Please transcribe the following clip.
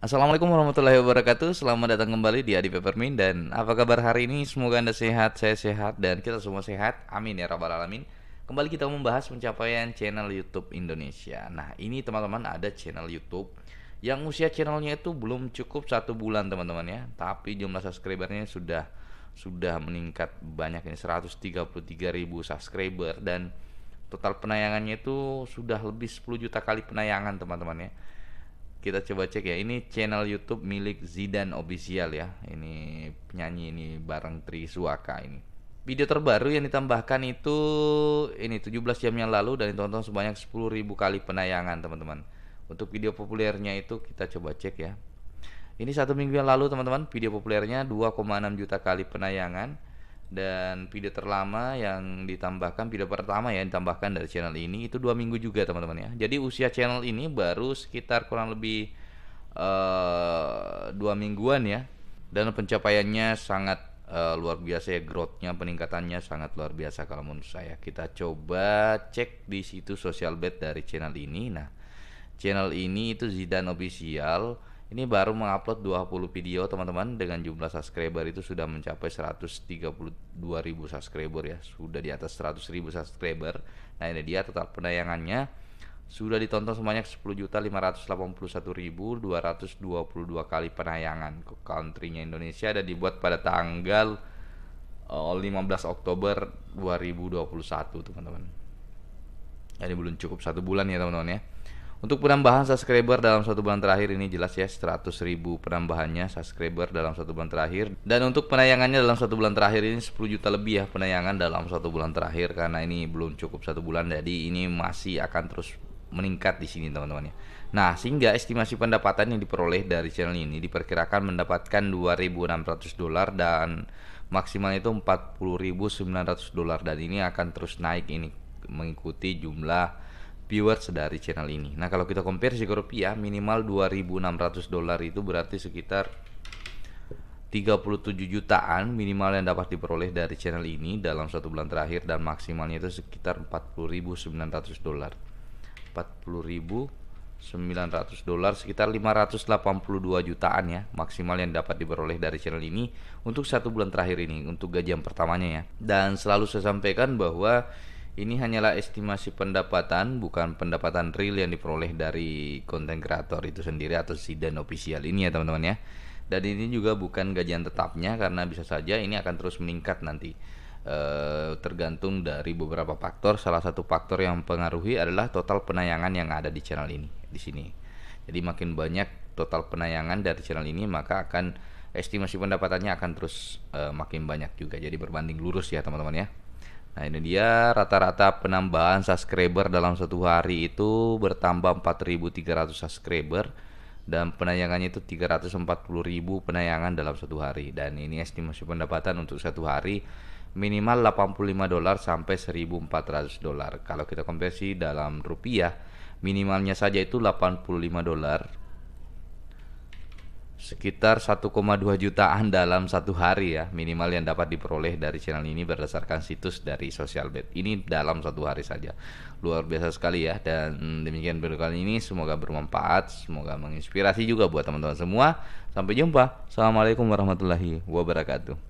Assalamualaikum warahmatullahi wabarakatuh Selamat datang kembali di Adi Peppermint Dan apa kabar hari ini? Semoga anda sehat, saya sehat Dan kita semua sehat, amin ya rabbal alamin Kembali kita membahas pencapaian channel Youtube Indonesia Nah ini teman-teman ada channel Youtube Yang usia channelnya itu belum cukup satu bulan teman-teman ya Tapi jumlah subscribernya sudah sudah meningkat banyak ini 133 ribu subscriber Dan total penayangannya itu sudah lebih 10 juta kali penayangan teman-teman ya kita coba cek ya ini channel YouTube milik Zidan official ya ini penyanyi ini bareng Tri Suaka ini video terbaru yang ditambahkan itu ini 17 jam yang lalu dan ditonton sebanyak 10.000 kali penayangan teman-teman untuk video populernya itu kita coba cek ya ini satu minggu yang lalu teman-teman video populernya 2,6 juta kali penayangan dan video terlama yang ditambahkan video pertama ya ditambahkan dari channel ini itu dua minggu juga teman-teman ya jadi usia channel ini baru sekitar kurang lebih uh, dua mingguan ya dan pencapaiannya sangat uh, luar biasa ya growthnya peningkatannya sangat luar biasa kalau menurut saya kita coba cek di situ social bet dari channel ini nah channel ini itu Zidan official ini baru mengupload 20 video teman-teman dengan jumlah subscriber itu sudah mencapai 132.000 subscriber ya. Sudah di atas 100.000 subscriber. Nah, ini dia total penayangannya sudah ditonton sebanyak 10.581.222 kali penayangan ke countrynya Indonesia dan dibuat pada tanggal 15 eh, Oktober 2021 teman-teman. Ini belum cukup satu bulan ya teman-teman ya. Untuk penambahan subscriber dalam satu bulan terakhir ini jelas ya 100 ribu penambahannya subscriber dalam satu bulan terakhir Dan untuk penayangannya dalam satu bulan terakhir ini 10 juta lebih ya penayangan dalam satu bulan terakhir Karena ini belum cukup satu bulan jadi ini masih akan terus meningkat di sini teman-teman ya. Nah, sehingga estimasi pendapatan yang diperoleh dari channel ini diperkirakan mendapatkan 2.600 dolar dan maksimal itu 40.900 dolar dan ini akan terus naik ini mengikuti jumlah viewers dari channel ini. Nah, kalau kita compare sih ke rupiah minimal 2.600 dolar itu berarti sekitar 37 jutaan minimal yang dapat diperoleh dari channel ini dalam satu bulan terakhir dan maksimalnya itu sekitar 40.900 dolar. 40.900 dolar sekitar 582 jutaan ya maksimal yang dapat diperoleh dari channel ini untuk satu bulan terakhir ini untuk gaji yang pertamanya ya. Dan selalu saya sampaikan bahwa ini hanyalah estimasi pendapatan, bukan pendapatan real yang diperoleh dari konten kreator itu sendiri atau si dan official ini ya teman-teman ya. Dan ini juga bukan gajian tetapnya karena bisa saja ini akan terus meningkat nanti. E, tergantung dari beberapa faktor. Salah satu faktor yang mempengaruhi adalah total penayangan yang ada di channel ini di sini. Jadi makin banyak total penayangan dari channel ini maka akan estimasi pendapatannya akan terus e, makin banyak juga. Jadi berbanding lurus ya teman-teman ya. Nah ini dia rata-rata penambahan subscriber dalam satu hari itu bertambah 4.300 subscriber dan penayangannya itu 340.000 penayangan dalam satu hari dan ini estimasi pendapatan untuk satu hari minimal 85 dolar sampai 1.400 dolar kalau kita konversi dalam rupiah minimalnya saja itu 85 dolar sekitar 1,2 jutaan dalam satu hari ya minimal yang dapat diperoleh dari channel ini berdasarkan situs dari social bet ini dalam satu hari saja luar biasa sekali ya dan demikian video kali ini semoga bermanfaat semoga menginspirasi juga buat teman-teman semua sampai jumpa assalamualaikum warahmatullahi wabarakatuh